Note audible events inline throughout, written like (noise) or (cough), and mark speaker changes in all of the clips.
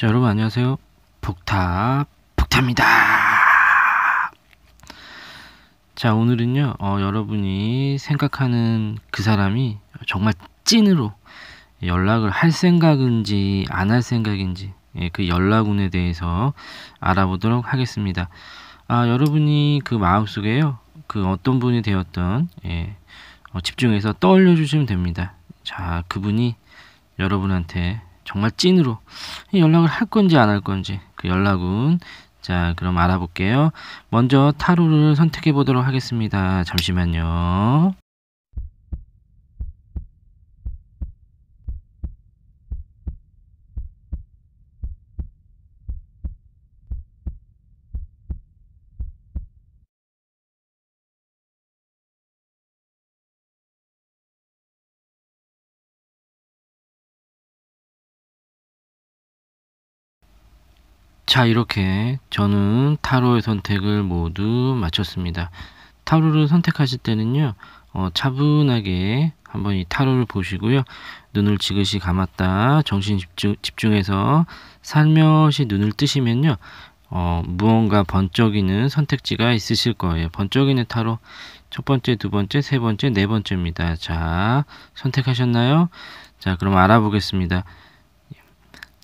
Speaker 1: 자, 여러분 안녕하세요. 북탑 북탑입니다. 자, 오늘은요. 어, 여러분이 생각하는 그 사람이 정말 찐으로 연락을 할 생각인지 안 할 생각인지 예, 그 연락운에 대해서 알아보도록 하겠습니다. 아, 여러분이 그 마음속에요. 그 어떤 분이 되었던 예, 어, 집중해서 떠올려 주시면 됩니다. 자, 그분이 여러분한테 정말 찐으로 연락을 할 건지 안 할 건지 그 연락은 자 그럼 알아볼게요 먼저 타로를 선택해 보도록 하겠습니다 잠시만요 자 이렇게 저는 타로의 선택을 모두 마쳤습니다. 타로를 선택하실 때는요. 어, 차분하게 한번 이 타로를 보시고요. 눈을 지그시 감았다 정신 집중, 집중해서 살며시 눈을 뜨시면요. 어, 무언가 번쩍이는 선택지가 있으실 거예요. 번쩍이는 타로 첫 번째, 두 번째, 세 번째, 네 번째입니다. 자, 선택하셨나요? 자, 그럼 알아보겠습니다.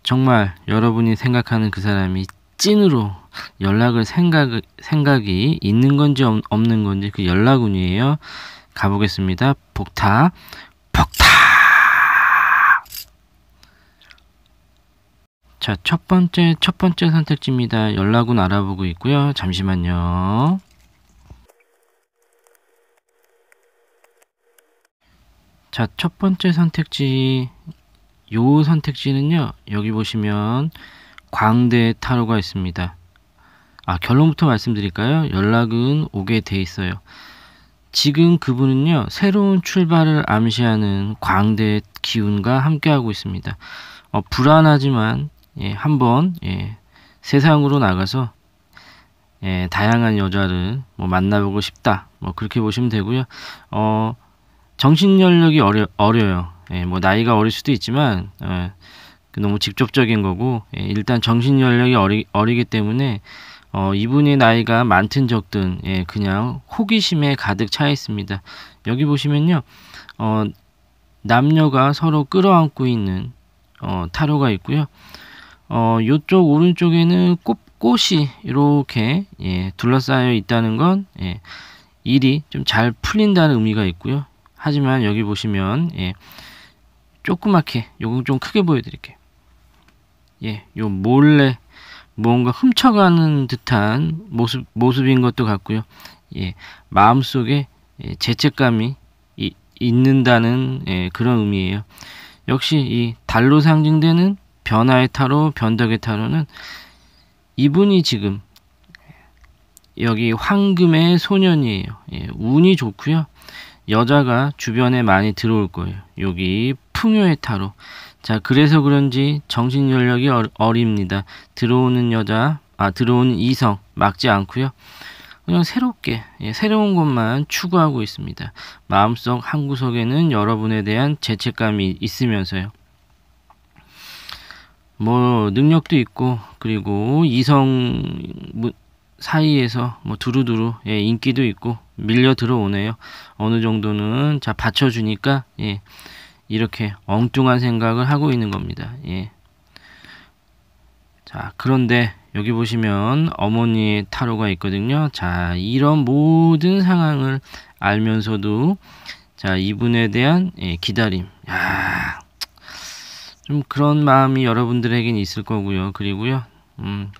Speaker 1: 정말 여러분이 생각하는 그 사람이 찐으로 연락을 생각, 생각이 있는 건지 없는 건지 그 연락운이에요. 가보겠습니다. 복타, 복타! 자, 첫 번째, 첫 번째 선택지입니다. 연락운 알아보고 있고요. 잠시만요. 자, 첫 번째 선택지 요 선택지는요. 여기 보시면 광대 타로가 있습니다. 아 결론부터 말씀드릴까요? 연락은 오게 돼 있어요. 지금 그분은요. 새로운 출발을 암시하는 광대 기운과 함께하고 있습니다. 어, 불안하지만 예, 한번 예, 세상으로 나가서 예, 다양한 여자를 뭐 만나보고 싶다. 뭐 그렇게 보시면 되고요. 어, 정신 연력이 어려, 어려요. 예, 뭐 나이가 어릴 수도 있지만 어, 너무 직접적인 거고 예, 일단 정신 연령이 어리, 어리기 때문에 어, 이분의 나이가 많든 적든 예, 그냥 호기심에 가득 차 있습니다. 여기 보시면요, 어, 남녀가 서로 끌어안고 있는 어, 타로가 있고요. 어, 요쪽 오른쪽에는 꽃, 꽃이 이렇게 예, 둘러싸여 있다는 건 예, 일이 좀 잘 풀린다는 의미가 있고요. 하지만 여기 보시면 예, 조그맣게 요건 좀 크게 보여드릴게요. 예, 요 몰래 뭔가 훔쳐가는 듯한 모습 모습인 것도 같고요. 예, 마음 속에 예, 죄책감이 이, 있는다는 예, 그런 의미예요. 역시 이 달로 상징되는 변화의 타로, 변덕의 타로는 이분이 지금 여기 황금의 소년이에요. 예, 운이 좋고요. 여자가 주변에 많이 들어올 거예요. 여기 풍요의 타로. 자, 그래서 그런지 정신 연력이 어립니다. 어 들어오는 여자, 아, 들어오는 이성 막지 않고요. 그냥 새롭게 예, 새로운 것만 추구하고 있습니다. 마음속 한 구석에는 여러분에 대한 죄책감이 있으면서요. 뭐 능력도 있고 그리고 이성 사이에서 뭐 두루두루 예, 인기도 있고 밀려 들어오네요. 어느 정도는 자 받쳐주니까 예. 이렇게 엉뚱한 생각을 하고 있는 겁니다. 예. 자, 그런데 여기 보시면 어머니의 타로가 있거든요. 자, 이런 모든 상황을 알면서도 자, 이분에 대한 예, 기다림. 야. 좀 그런 마음이 여러분들에겐 있을 거고요. 그리고요. 음.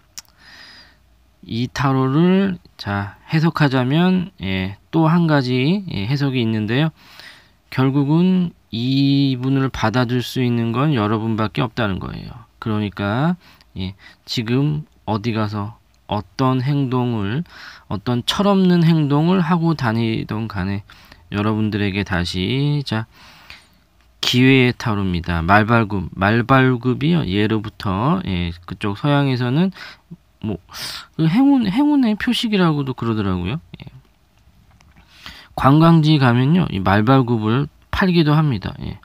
Speaker 1: 이 타로를 자, 해석하자면 예, 또 한 가지 예, 해석이 있는데요. 결국은 이분을 받아줄 수 있는 건 여러분밖에 없다는 거예요. 그러니까 예, 지금 어디 가서 어떤 행동을 어떤 철없는 행동을 하고 다니던 간에 여러분들에게 다시 자 기회의 타로입니다. 말발굽 말발굽이요 예로부터 예, 그쪽 서양에서는 뭐 그 행운 행운의 표식이라고도 그러더라고요. 예. 관광지 가면요 이 말발굽을 팔기도 합니다. 예.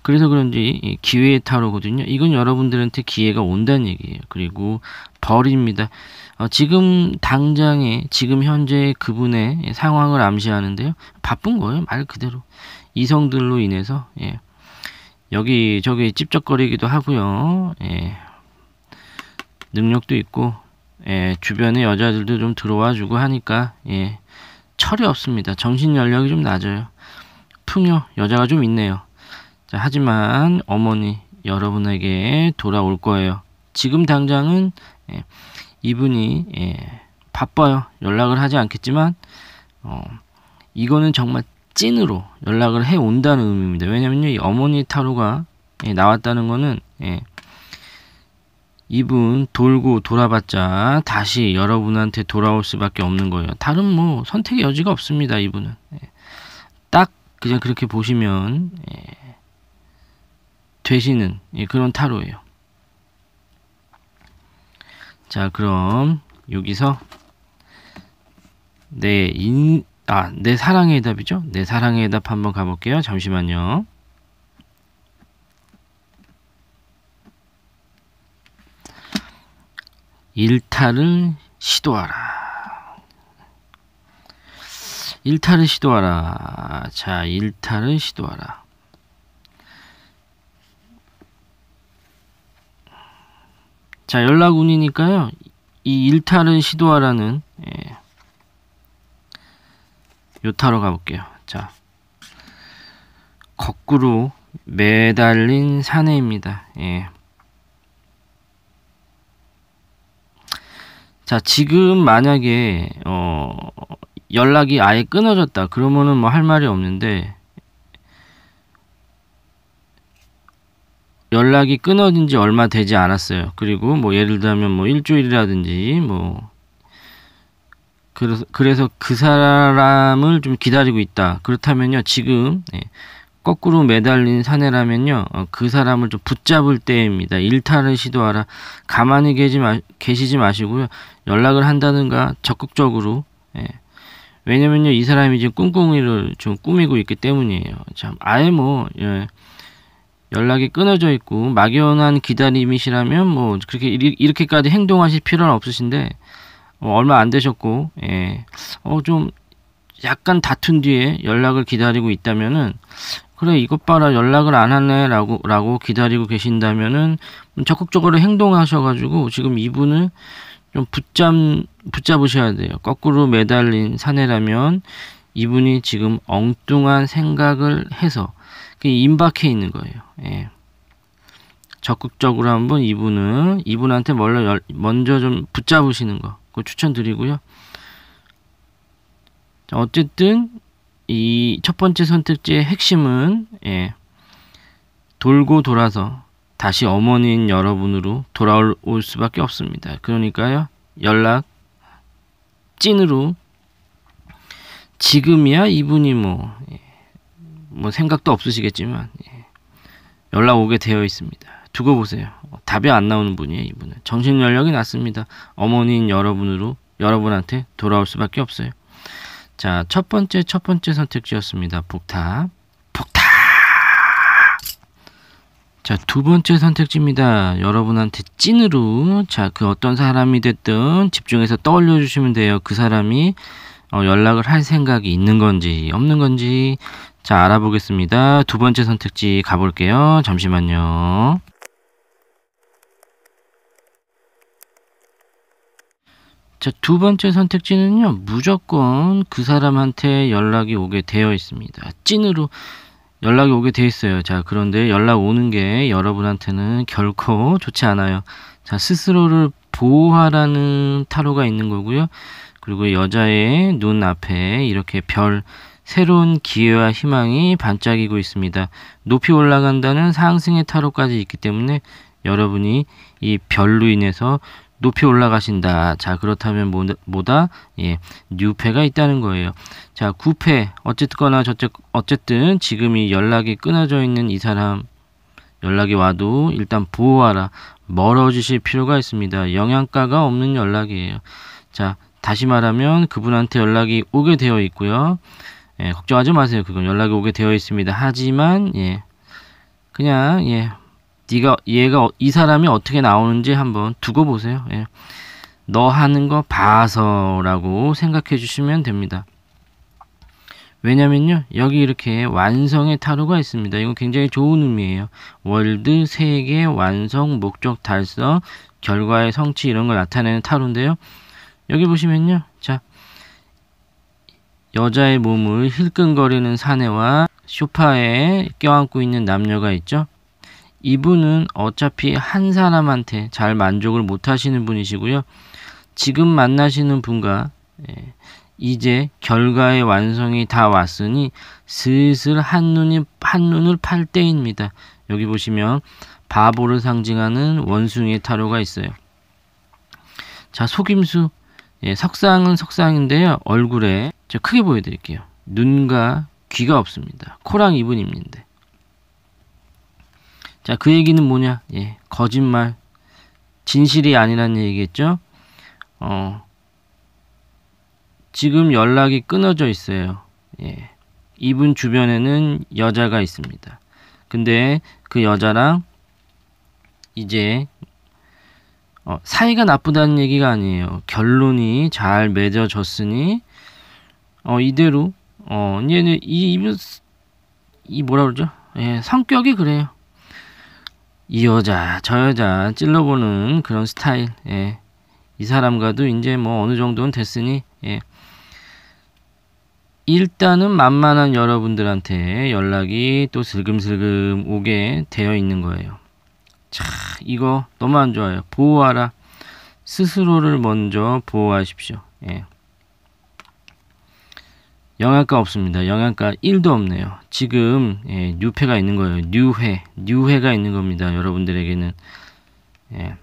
Speaker 1: 그래서 그런지 기회의 타로거든요. 이건 여러분들한테 기회가 온다는 얘기예요. 그리고 벌입니다. 어, 지금 당장에 지금 현재 그분의 상황을 암시하는데요. 바쁜 거예요. 말 그대로 이성들로 인해서 예. 여기 저기 찝쩍거리기도 하고요. 예. 능력도 있고 예, 주변의 여자들도 좀 들어와 주고 하니까 예, 철이 없습니다. 정신 연령이 좀 낮아요. 풍요 여자가 좀 있네요. 자, 하지만 어머니 여러분에게 돌아올 거예요. 지금 당장은 예, 이분이 예, 바빠요. 연락을 하지 않겠지만 어, 이거는 정말 찐으로 연락을 해 온다는 의미입니다. 왜냐면요, 이 어머니 타로가 예, 나왔다는 거는 예, 이분 돌고 돌아봤자 다시 여러분한테 돌아올 수밖에 없는 거예요. 다른 뭐 선택의 여지가 없습니다. 이분은. 예. 그냥 그렇게 보시면 예, 되시는 예, 그런 타로예요. 자, 그럼 여기서 내 인, 아, 내 사랑의 답이죠? 내 사랑의 답 한번 가볼게요. 잠시만요. 일탈을 시도하라. 일탈을 시도하라. 자, 일탈을 시도하라. 자, 연락운이니까요. 이일탈은 시도하라는 예. 요타로 가볼게요. 자, 거꾸로 매달린 사내입니다. 예. 자, 지금 만약에 어 연락이 아예 끊어졌다. 그러면은 뭐 할 말이 없는데 연락이 끊어진 지 얼마 되지 않았어요. 그리고 뭐 예를 들면 뭐 일주일이라든지 뭐 그래서 그래서 그 사람을 좀 기다리고 있다. 그렇다면요 지금 예, 거꾸로 매달린 사내라면요 어, 그 사람을 좀 붙잡을 때입니다. 일탈을 시도하라. 가만히 계지 마, 계시지 마시고요 연락을 한다든가 적극적으로 예, 왜냐면요, 이 사람이 지금 꿍꿍이를 좀 꾸미고 있기 때문이에요. 참, 아예 뭐, 예. 연락이 끊어져 있고, 막연한 기다림이시라면, 뭐, 그렇게, 이렇게까지 행동하실 필요는 없으신데, 뭐 얼마 안 되셨고, 예. 어, 좀, 약간 다툰 뒤에 연락을 기다리고 있다면은, 그래, 이것 봐라, 연락을 안 하네, 라고, 라고 기다리고 계신다면은, 적극적으로 행동하셔가지고, 지금 이분은 좀 붙잡, 붙잡으셔야 돼요. 거꾸로 매달린 사내라면 이분이 지금 엉뚱한 생각을 해서 임박해 있는 거예요. 예. 적극적으로 한번 이분은 이분한테 먼저, 먼저 좀 붙잡으시는 거 그거 추천드리고요. 어쨌든 이 첫 번째 선택지의 핵심은 예, 돌고 돌아서 다시 어머니인 여러분으로 돌아올 수밖에 없습니다. 그러니까요. 연락 찐으로 지금이야 이분이 뭐, 예, 뭐 생각도 없으시겠지만 예, 연락 오게 되어 있습니다. 두고 보세요. 답이 안 나오는 분이에요, 이분은. 정신 연령이 낮습니다. 어머니인 여러분으로 여러분한테 돌아올 수밖에 없어요. 자, 첫 번째 첫 번째 선택지였습니다. 복탑. 자, 두 번째 선택지입니다. 여러분한테 찐으로, 자, 그 어떤 사람이 됐든 집중해서 떠올려 주시면 돼요. 그 사람이 어, 연락을 할 생각이 있는 건지, 없는 건지. 자, 알아보겠습니다. 두 번째 선택지 가볼게요. 잠시만요. 자, 두 번째 선택지는요, 무조건 그 사람한테 연락이 오게 되어 있습니다. 찐으로 연락이 오게 돼 있어요. 자, 그런데 연락 오는 게 여러분한테는 결코 좋지 않아요. 자, 스스로를 보호하라는 타로가 있는 거고요. 그리고 여자의 눈 앞에 이렇게 별, 새로운 기회와 희망이 반짝이고 있습니다. 높이 올라간다는 상승의 타로까지 있기 때문에 여러분이 이 별로 인해서 높이 올라가신다. 자, 그렇다면 뭐, 뭐다? 예, 뉴패가 있다는 거예요. 자, 구패. 어쨌거나 어쨌든 지금 이 연락이 끊어져 있는 이 사람 연락이 와도 일단 보호하라. 멀어지실 필요가 있습니다. 영양가가 없는 연락이에요. 자, 다시 말하면 그분한테 연락이 오게 되어 있고요. 예, 걱정하지 마세요. 그건 연락이 오게 되어 있습니다. 하지만 예, 그냥 예, 네가 얘가 어, 이 사람이 어떻게 나오는지 한번 두고 보세요. 예. 너 하는 거 봐서라고 생각해 주시면 됩니다. 왜냐면요 여기 이렇게 완성의 타로가 있습니다 이거 굉장히 좋은 의미예요 월드 세계 완성 목적 달성 결과의 성취 이런 걸 나타내는 타로인데요 여기 보시면요 자 여자의 몸을 힐끈거리는 사내와 쇼파에 껴안고 있는 남녀가 있죠 이분은 어차피 한 사람한테 잘 만족을 못 하시는 분이시고요. 지금 만나시는 분과 예, 이제 결과의 완성이 다 왔으니 슬슬 한눈이, 한눈을 팔 때입니다. 여기 보시면 바보를 상징하는 원숭이의 타로가 있어요. 자, 속임수. 예, 석상은 석상인데요. 얼굴에 저 크게 보여드릴게요. 눈과 귀가 없습니다. 코랑 입은 입인데 자, 그 얘기는 뭐냐? 예, 거짓말. 진실이 아니란 얘기겠죠? 어, 지금 연락이 끊어져 있어요. 예. 이분 주변에는 여자가 있습니다. 근데 그 여자랑 이제 어, 사이가 나쁘다는 얘기가 아니에요. 결론이 잘 맺어졌으니 어, 이대로 어, 얘는 이, 이, 이 뭐라 그러죠? 예, 성격이 그래요. 이 여자 저 여자 찔러보는 그런 스타일 예. 이 사람과도 이제 뭐 어느 정도는 됐으니 예. 일단은 만만한 여러분들한테 연락이 또 슬금슬금 오게 되어 있는 거예요. 자, 이거 너무 안 좋아요. 보호하라. 스스로를 먼저 보호하십시오. 예. 영양가 없습니다. 영양가 1도 없네요. 지금 예, 뉴페가 있는 거예요. 뉴회, 뉴회가 있는 겁니다. 여러분들에게는 예.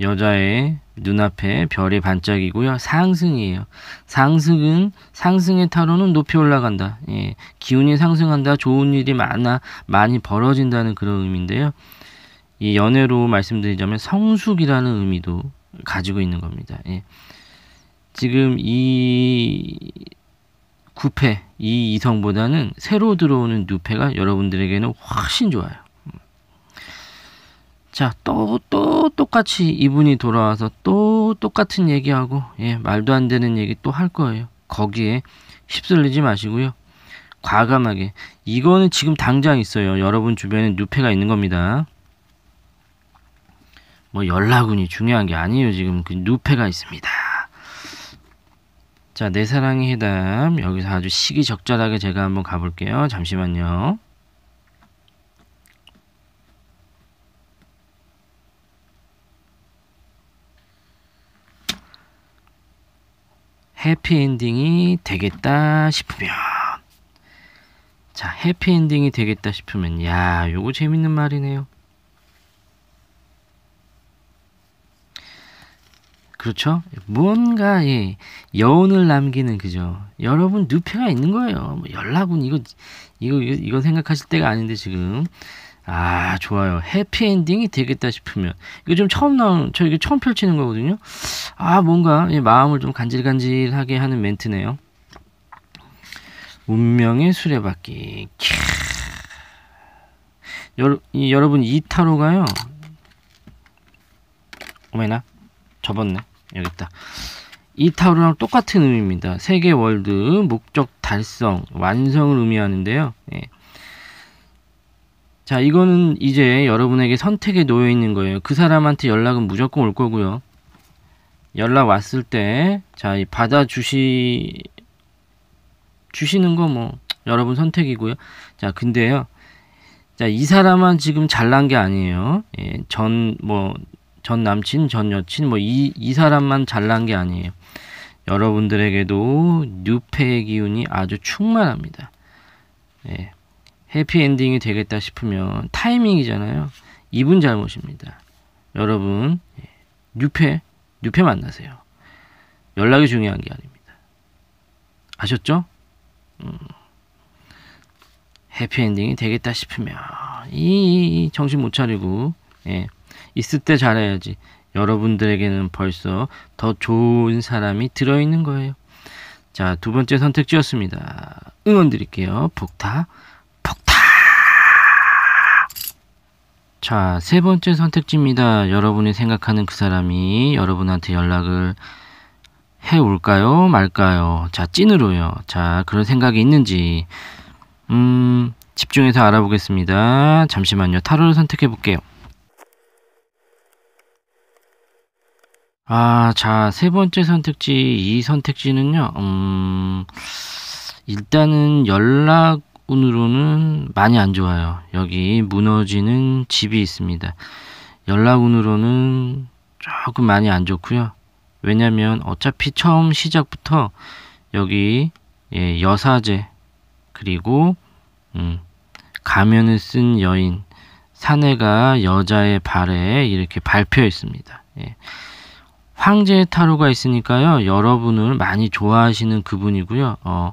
Speaker 1: 여자의 눈앞에 별이 반짝이고요. 상승이에요. 상승은 상승의 타로는 높이 올라간다. 예, 기운이 상승한다. 좋은 일이 많아 많이 벌어진다는 그런 의미인데요. 이 연애로 말씀드리자면 성숙이라는 의미도 가지고 있는 겁니다. 예. 지금 이 구패, 이 이성보다는 새로 들어오는 누패가 여러분들에게는 훨씬 좋아요. 음. 자, 또, 또 똑같이 이분이 돌아와서 또 똑같은 얘기하고, 예, 말도 안 되는 얘기 또 할 거예요. 거기에 휩쓸리지 마시고요. 과감하게. 이거는 지금 당장 있어요. 여러분 주변에 누패가 있는 겁니다. 뭐 연락운이 중요한 게 아니에요. 지금 그 누패가 있습니다. 자, 내 사랑의 해담 여기서 아주 시기적절하게 제가 한번 가볼게요. 잠시만요. 해피엔딩이 되겠다 싶으면 자 해피엔딩이 되겠다 싶으면 야 요거 재밌는 말이네요 그렇죠? 뭔가 예, 여운을 남기는 그죠. 여러분 누패가 있는 거예요. 뭐 연락은 이거 이거 이거 생각하실 때가 아닌데 지금 아 좋아요. 해피 엔딩이 되겠다 싶으면 이거 좀 처음 나온 저 이게 처음 펼치는 거거든요. 아 뭔가 예, 마음을 좀 간질간질하게 하는 멘트네요. 운명의 수레바퀴. 여러, 이, 여러분 이타로가요. 오메나 접었네. 여기 있다. 이타로랑 똑같은 의미입니다. 세계 월드 목적 달성 완성을 의미하는데요. 예. 자 이거는 이제 여러분에게 선택에 놓여 있는 거예요. 그 사람한테 연락은 무조건 올 거고요. 연락 왔을 때자 받아 주시 주시는 거 뭐 여러분 선택이고요. 자 근데요. 자이 사람만 지금 잘난 게 아니에요. 예, 전뭐 전 남친, 전 여친 뭐 이 이 사람만 잘난 게 아니에요. 여러분들에게도 뉴페의 기운이 아주 충만합니다. 예. 해피엔딩이 되겠다 싶으면 타이밍이잖아요. 이분 잘못입니다. 여러분 예. 뉴페 뉴페 만나세요. 연락이 중요한 게 아닙니다. 아셨죠? 음. 해피엔딩이 되겠다 싶으면 이, 이, 이 정신 못 차리고 예. 있을 때 잘해야지. 여러분들에게는 벌써 더 좋은 사람이 들어있는 거예요. 자, 두 번째 선택지였습니다. 응원 드릴게요. 폭타, 폭타! 자, 세 번째 선택지입니다. 여러분이 생각하는 그 사람이 여러분한테 연락을 해 올까요? 말까요? 자, 찐으로요. 자, 그런 생각이 있는지. 음, 집중해서 알아보겠습니다. 잠시만요. 타로를 선택해 볼게요. 아, 자, 세 번째 선택지, 이 선택지는요, 음, 일단은 연락운으로는 많이 안 좋아요. 여기 무너지는 집이 있습니다. 연락운으로는 조금 많이 안 좋고요. 왜냐면 어차피 처음 시작부터 여기 예, 여사제 그리고 음, 가면을 쓴 여인 사내가 여자의 발에 이렇게 밟혀 있습니다. 예. 황제의 타로가 있으니까요. 여러분을 많이 좋아하시는 그분이고요. 어,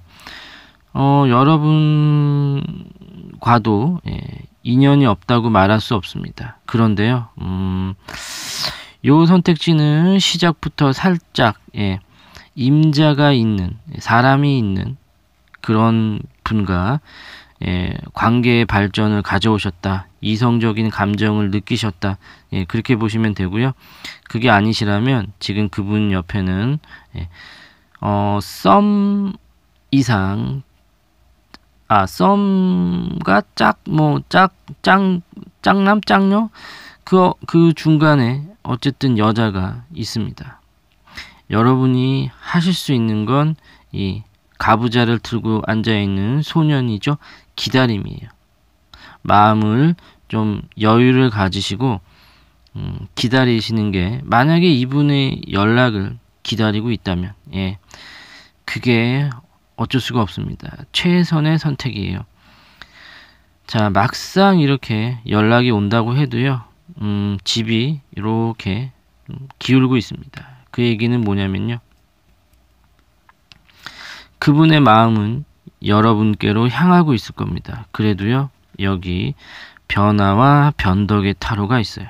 Speaker 1: 어 여러분과도 예, 인연이 없다고 말할 수 없습니다. 그런데요. 음, 요 선택지는 시작부터 살짝 예, 임자가 있는 사람이 있는 그런 분과 예, 관계의 발전을 가져오셨다. 이성적인 감정을 느끼셨다. 예, 그렇게 보시면 되고요. 그게 아니시라면 지금 그분 옆에는 예, 어, 썸 이상 아, 썸과 짝 뭐 짝짱 짝남 짝녀 그그 어, 그 중간에 어쨌든 여자가 있습니다. 여러분이 하실 수 있는 건 이 가부좌를 들고 앉아 있는 소년이죠. 기다림이에요. 마음을 좀 여유를 가지시고 음, 기다리시는 게 만약에 이분의 연락을 기다리고 있다면 예 그게 어쩔 수가 없습니다. 최선의 선택이에요. 자 막상 이렇게 연락이 온다고 해도요 음, 집이 이렇게 기울고 있습니다. 그 얘기는 뭐냐면요. 그분의 마음은 여러분께로 향하고 있을 겁니다. 그래도요, 여기 변화와 변덕의 타로가 있어요.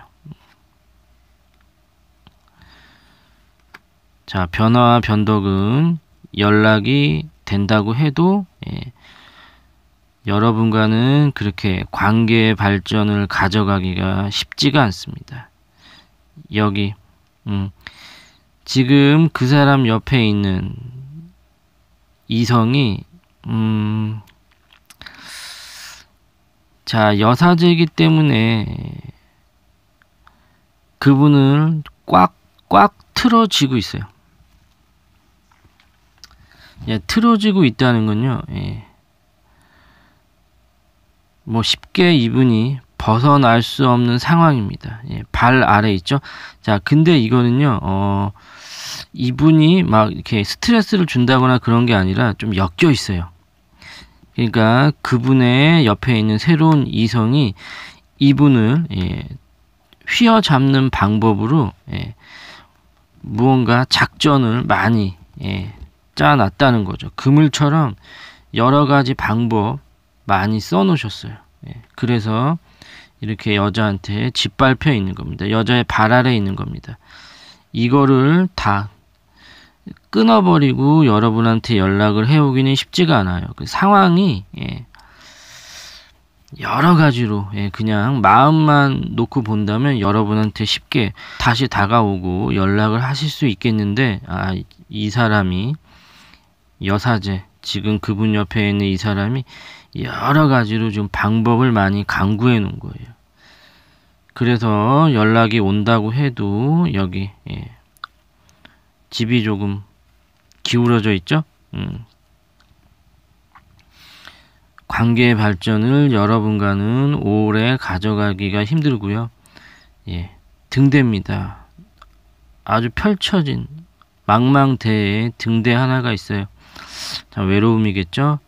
Speaker 1: 자, 변화와 변덕은 연락이 된다고 해도 예, 여러분과는 그렇게 관계의 발전을 가져가기가 쉽지가 않습니다. 여기 음, 지금 그 사람 옆에 있는 이성이 음, 자, 여사제이기 때문에 그분을 꽉, 꽉 틀어지고 있어요. 예, 틀어지고 있다는 건요, 예. 뭐 쉽게 이분이 벗어날 수 없는 상황입니다. 예, 발 아래 있죠? 자, 근데 이거는요, 어, 이분이 막 이렇게 스트레스를 준다거나 그런 게 아니라 좀 엮여 있어요. 그러니까 그분의 옆에 있는 새로운 이성이 이분을 예, 휘어잡는 방법으로 예, 무언가 작전을 많이 예, 짜놨다는 거죠. 그물처럼 여러 가지 방법 많이 써놓으셨어요. 예, 그래서 이렇게 여자한테 짓밟혀 있는 겁니다. 여자의 발 아래 있는 겁니다. 이거를 다 끊어버리고 여러분한테 연락을 해오기는 쉽지가 않아요. 그 상황이 예, 여러 가지로 예, 그냥 마음만 놓고 본다면 여러분한테 쉽게 다시 다가오고 연락을 하실 수 있겠는데 아, 이 사람이 여사제 지금 그분 옆에 있는 이 사람이 여러 가지로 좀 방법을 많이 강구해 놓은 거예요. 그래서 연락이 온다고 해도 여기 예, 집이 조금 기울어져 있죠. 음. 관계의 발전을 여러분과는 오래 가져가기가 힘들고요. 예, 등대입니다. 아주 펼쳐진 망망대해 등대 하나가 있어요. 자, 외로움이겠죠.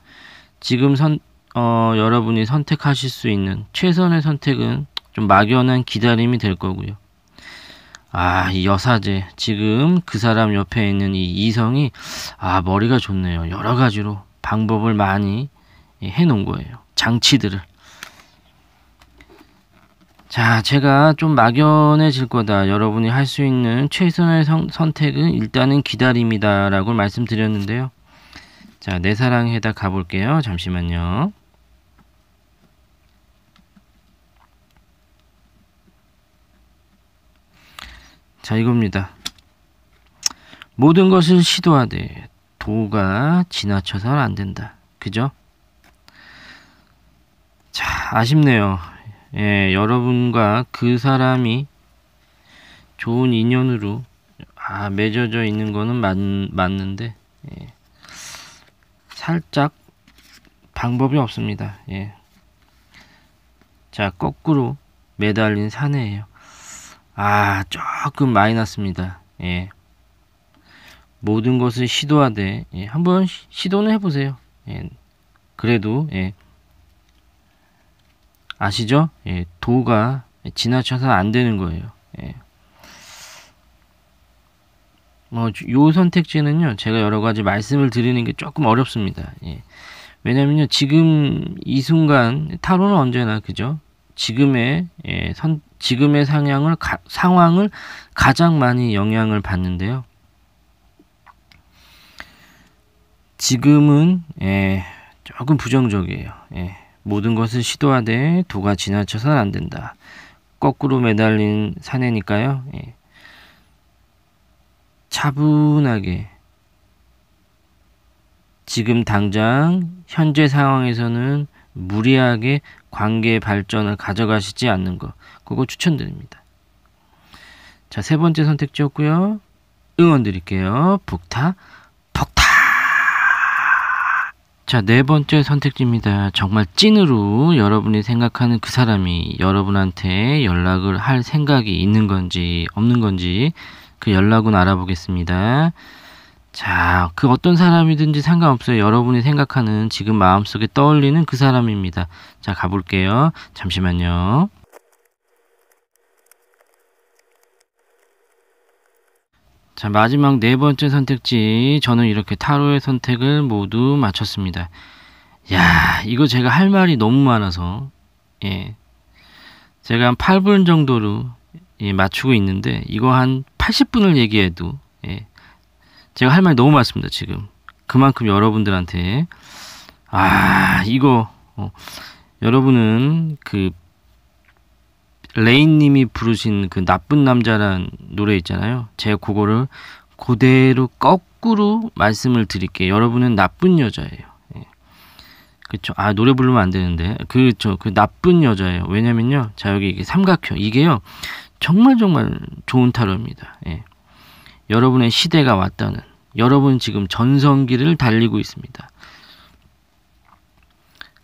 Speaker 1: 지금 선, 어, 여러분이 선택하실 수 있는 최선의 선택은 좀 막연한 기다림이 될 거고요. 아, 이 여사제. 지금 그 사람 옆에 있는 이 이성이, 아, 머리가 좋네요. 여러 가지로 방법을 많이 예, 해 놓은 거예요. 장치들을. 자, 제가 좀 막연해질 거다. 여러분이 할 수 있는 최선의 성, 선택은 일단은 기다림이다. 라고 말씀드렸는데요. 자, 내 사랑에다 가볼게요. 잠시만요. 자 이겁니다. 모든 것을 시도하되 도가 지나쳐서안 된다. 그죠? 자 아쉽네요. 예, 여러분과 그 사람이 좋은 인연으로 아, 맺어져 있는 거는 맞, 맞는데 예. 살짝 방법이 없습니다. 예. 자 거꾸로 매달린 사내예요. 아, 조금 많이났습니다 예. 모든 것을 시도하되, 예, 한번 시도는 해보세요. 예. 그래도, 예. 아시죠? 예, 도가 지나쳐서 안 되는 거예요. 예. 뭐, 요 선택지는요, 제가 여러 가지 말씀을 드리는 게 조금 어렵습니다. 예. 왜냐면요, 지금 이 순간, 타로는 언제나, 그죠? 지금의 예, 선, 지금의 상향을 가, 상황을 가장 많이 영향을 받는데요. 지금은 예, 조금 부정적이에요. 예, 모든 것을 시도하되 도가 지나쳐서는 안 된다. 거꾸로 매달린 사내니까요. 예, 차분하게 지금 당장 현재 상황에서는 무리하게 관계 발전을 가져가시지 않는 것 그거 추천드립니다. 자세 번째 선택지였고요. 응원 드릴게요. 북타 폭타 자네 번째 선택지입니다. 정말 찐으로 여러분이 생각하는 그 사람이 여러분한테 연락을 할 생각이 있는 건지 없는 건지 그 연락은 알아보겠습니다. 자, 그 어떤 사람이든지 상관없어요. 여러분이 생각하는 지금 마음속에 떠올리는 그 사람입니다. 자, 가볼게요. 잠시만요. 자, 마지막 네 번째 선택지. 저는 이렇게 타로의 선택을 모두 마쳤습니다. 야, 이거 제가 할 말이 너무 많아서, 예. 제가 한 8분 정도로 예, 맞추고 있는데, 이거 한 80분을 얘기해도, 예. 제가 할 말이 너무 많습니다, 지금. 그만큼 여러분들한테, 아, 이거, 어, 여러분은 그, 레인님이 부르신 그 나쁜 남자란 노래 있잖아요. 제가 그거를 그대로 거꾸로 말씀을 드릴게요. 여러분은 나쁜 여자예요. 예. 그쵸. 아, 노래 부르면 안 되는데. 그쵸. 그 나쁜 여자예요. 왜냐면요. 자, 여기 이게 삼각형. 이게요. 정말 정말 좋은 타로입니다. 예. 여러분의 시대가 왔다는 여러분 지금 전성기를 달리고 있습니다.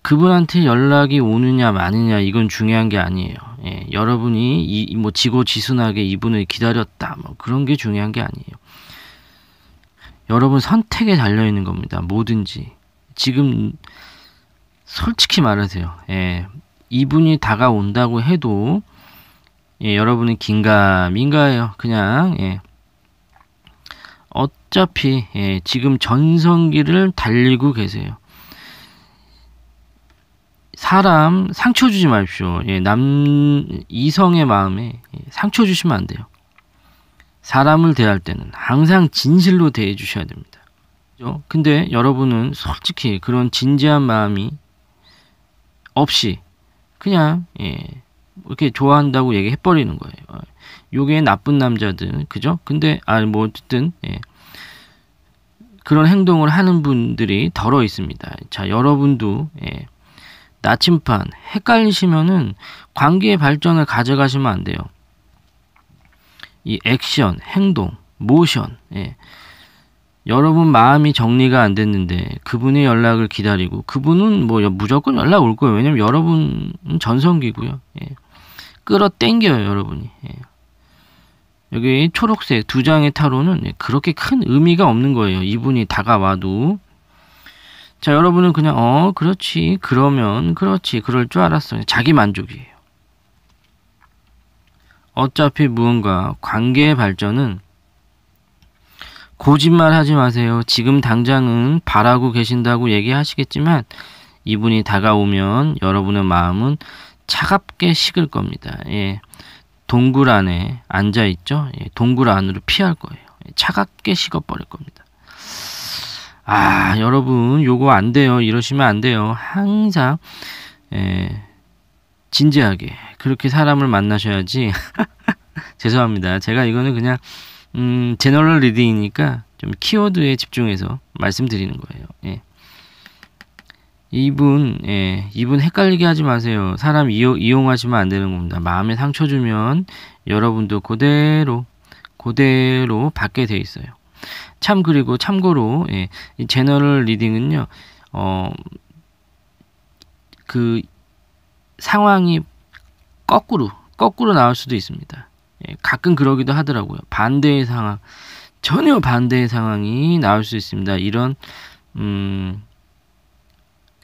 Speaker 1: 그분한테 연락이 오느냐 마느냐 이건 중요한 게 아니에요. 예, 여러분이 이, 뭐 지고지순하게 이분을 기다렸다 뭐 그런 게 중요한 게 아니에요. 여러분 선택에 달려 있는 겁니다. 뭐든지 지금 솔직히 말하세요. 예, 이분이 다가온다고 해도 예, 여러분은 긴가민가예요. 그냥 예, 어차피 예, 지금 전성기를 달리고 계세요. 사람 상처 주지 마십시오. 예, 남 이성의 마음에 예, 상처 주시면 안 돼요. 사람을 대할 때는 항상 진실로 대해 주셔야 됩니다. 그죠? 근데 여러분은 솔직히 그런 진지한 마음이 없이 그냥 예, 이렇게 좋아한다고 얘기해 버리는 거예요. 어, 요게 나쁜 남자들 그죠? 근데 아 뭐 어쨌든 예, 그런 행동을 하는 분들이 더러 있습니다. 자, 여러분도 예, 나침반 헷갈리시면은 관계의 발전을 가져가시면 안 돼요. 이 액션, 행동, 모션. 예. 여러분 마음이 정리가 안 됐는데 그분의 연락을 기다리고 그분은 뭐 무조건 연락 올 거예요. 왜냐면 여러분 전성기고요. 예. 끌어 땡겨요, 여러분이. 예. 여기 초록색 두 장의 타로는 그렇게 큰 의미가 없는 거예요. 이분이 다가와도. 자, 여러분은 그냥, 어, 그렇지. 그러면, 그렇지. 그럴 줄 알았어. 자기 만족이에요. 어차피 무언가 관계의 발전은 고짓말 하지 마세요. 지금 당장은 바라고 계신다고 얘기하시겠지만 이분이 다가오면 여러분의 마음은 차갑게 식을 겁니다. 예. 동굴 안에 앉아 있죠. 예, 동굴 안으로 피할 거예요. 예, 차갑게 식어버릴 겁니다. 아, 여러분, 요거 안 돼요. 이러시면 안 돼요. 항상 에, 예, 진지하게 그렇게 사람을 만나셔야지. (laughs) 죄송합니다. 제가 이거는 그냥 음, 제너럴 리딩이니까 좀 키워드에 집중해서 말씀드리는 거예요. 예. 이분, 예, 이분 헷갈리게 하지 마세요. 사람 이용, 이용하시면 안 되는 겁니다. 마음에 상처 주면 여러분도 그대로, 그대로 받게 돼 있어요. 참, 그리고 참고로, 예, 이 제너럴 리딩은요, 어, 그 상황이 거꾸로, 거꾸로 나올 수도 있습니다. 예, 가끔 그러기도 하더라고요. 반대의 상황, 전혀 반대의 상황이 나올 수 있습니다. 이런, 음,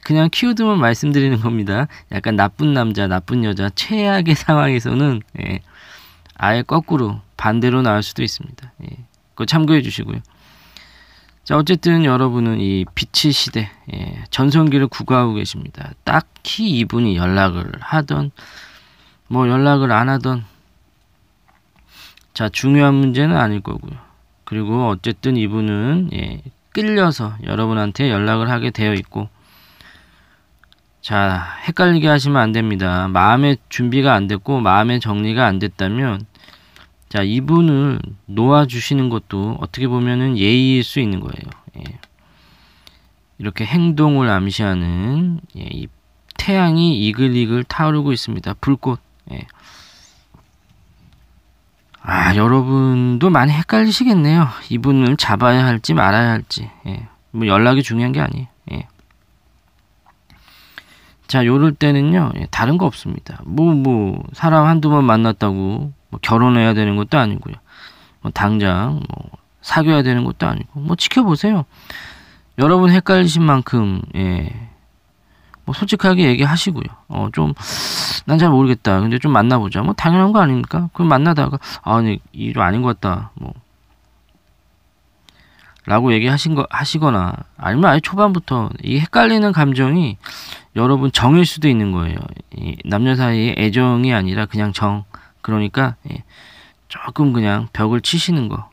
Speaker 1: 그냥 키워드만 말씀드리는 겁니다. 약간 나쁜 남자, 나쁜 여자, 최악의 (laughs) 상황에서는 예, 아예 거꾸로 반대로 나올 수도 있습니다. 예, 그거 참고해 주시고요. 자, 어쨌든 여러분은 이 빛의 시대, 예, 전성기를 구가하고 계십니다. 딱히 이분이 연락을 하던, 뭐 연락을 안 하던, 자, 중요한 문제는 아닐 거고요. 그리고 어쨌든 이분은 예, 끌려서 여러분한테 연락을 하게 되어 있고, 자, 헷갈리게 하시면 안 됩니다. 마음의 준비가 안 됐고 마음의 정리가 안 됐다면 자, 이분을 놓아 주시는 것도 어떻게 보면 예의일 수 있는 거예요. 예. 이렇게 행동을 암시하는 예, 이 태양이 이글이글 타오르고 있습니다. 불꽃. 예. 아, 여러분도 많이 헷갈리시겠네요. 이분을 잡아야 할지 말아야 할지. 예. 뭐 연락이 중요한 게 아니에요. 자, 요럴 때는요, 예, 다른 거 없습니다. 뭐, 뭐, 사람 한두 번 만났다고 뭐 결혼해야 되는 것도 아니고요. 뭐 당장 뭐 사귀어야 되는 것도 아니고, 뭐 지켜보세요. 여러분 헷갈리신 만큼, 예. 뭐 솔직하게 얘기하시고요. 어, 좀, 난 잘 모르겠다. 근데 좀 만나보자. 뭐 당연한 거 아닙니까? 그럼 만나다가, 아, 근이거 아닌 것 같다. 뭐 라고 얘기하신 거, 하시거나 아니면 아예 초반부터 이 헷갈리는 감정이 여러분 정일 수도 있는 거예요. 남녀 사이의 애정이 아니라 그냥 정. 그러니까 예, 조금 그냥 벽을 치시는 거.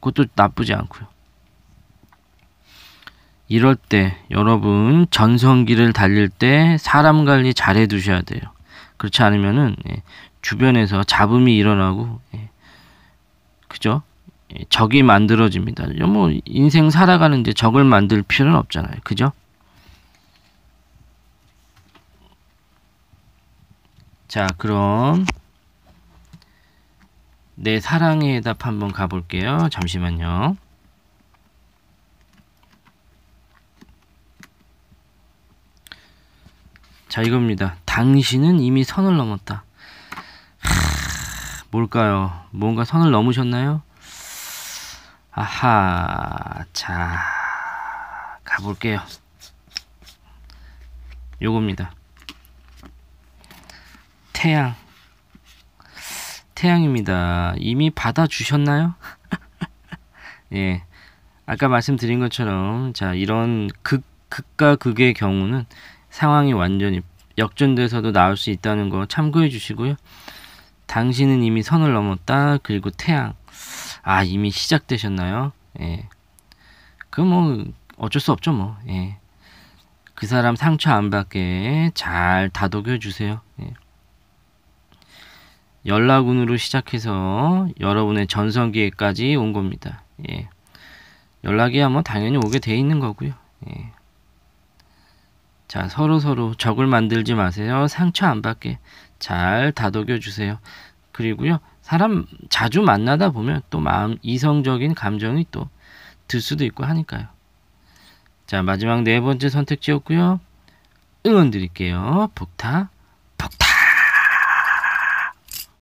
Speaker 1: 그것도 나쁘지 않고요. 이럴 때 여러분 전성기를 달릴 때 사람 관리 잘해 두셔야 돼요. 그렇지 않으면은 예, 주변에서 잡음이 일어나고 예, 그죠? 예, 적이 만들어집니다. 뭐 인생 살아가는데 적을 만들 필요는 없잖아요. 그죠? 자, 그럼 내 사랑의 답 한번 가볼게요. 잠시만요. 자, 이겁니다. 당신은 이미 선을 넘었다. 하, 뭘까요? 뭔가 선을 넘으셨나요? 아하 자 가볼게요 요겁니다 태양 태양입니다 이미 받아주셨나요? (laughs) 예 아까 말씀드린 것처럼 자 이런 극, 극과 극의 경우는 상황이 완전히 역전돼서도 나올 수 있다는 거 참고해 주시고요 당신은 이미 선을 넘었다 그리고 태양 아, 이미 시작되셨나요? 예. 그 뭐 어쩔 수 없죠, 뭐. 예. 그 사람 상처 안 받게 잘 다독여 주세요. 예. 연락운으로 시작해서 여러분의 전성기까지온 겁니다. 예. 연락이야 뭐 당연히 오게 돼 있는 거고요. 예. 자 서로 서로 적을 만들지 마세요. 상처 안 받게 잘 다독여 주세요. 그리고요 사람 자주 만나다 보면 또 마음 이성적인 감정이 또 들 수도 있고 하니까요. 자 마지막 네 번째 선택지였고요. 응원 드릴게요. 북탁